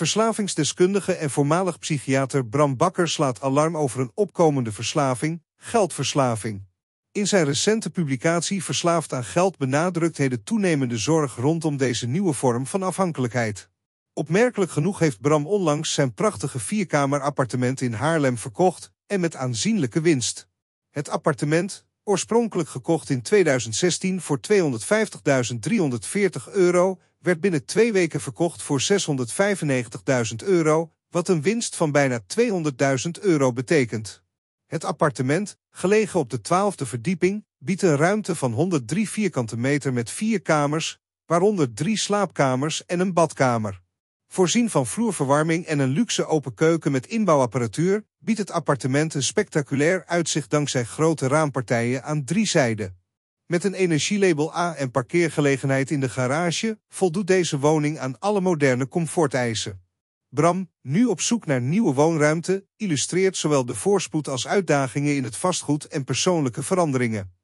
Verslavingsdeskundige en voormalig psychiater Bram Bakker slaat alarm over een opkomende verslaving, geldverslaving. In zijn recente publicatie Verslaafd aan geld benadrukt hij de toenemende zorg rondom deze nieuwe vorm van afhankelijkheid. Opmerkelijk genoeg heeft Bram onlangs zijn prachtige vierkamer-appartement in Haarlem verkocht en met aanzienlijke winst. Het appartement, oorspronkelijk gekocht in 2016 voor 250.340 euro, werd binnen twee weken verkocht voor 695.000 euro, wat een winst van bijna 200.000 euro betekent. Het appartement, gelegen op de 12e verdieping, biedt een ruimte van 103 vierkante meter met vier kamers, waaronder drie slaapkamers en een badkamer. Voorzien van vloerverwarming en een luxe open keuken met inbouwapparatuur, biedt het appartement een spectaculair uitzicht dankzij grote raampartijen aan drie zijden. Met een energielabel A en parkeergelegenheid in de garage voldoet deze woning aan alle moderne comforteisen. Bram, nu op zoek naar nieuwe woonruimte, illustreert zowel de voorspoed als uitdagingen in het vastgoed en persoonlijke veranderingen.